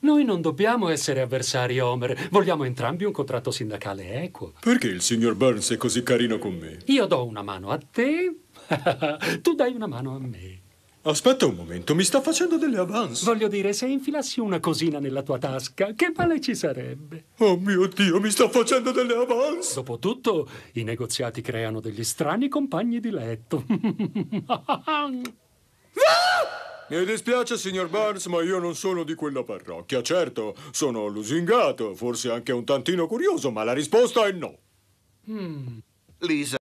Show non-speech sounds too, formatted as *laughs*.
Noi non dobbiamo essere avversari, Homer. Vogliamo entrambi un contratto sindacale equo. Perché il signor Burns è così carino con me? Io do una mano a te, *laughs* tu dai una mano a me. Aspetta un momento, mi sta facendo delle avance. Voglio dire, se infilassi una cosina nella tua tasca, che male ci sarebbe? Oh mio Dio, mi sta facendo delle avance. Dopotutto, i negoziati creano degli strani compagni di letto. *laughs* Mi dispiace, signor Barnes, ma io non sono di quella parrocchia. Certo, sono lusingato, forse anche un tantino curioso, ma la risposta è no. Hmm. Lisa.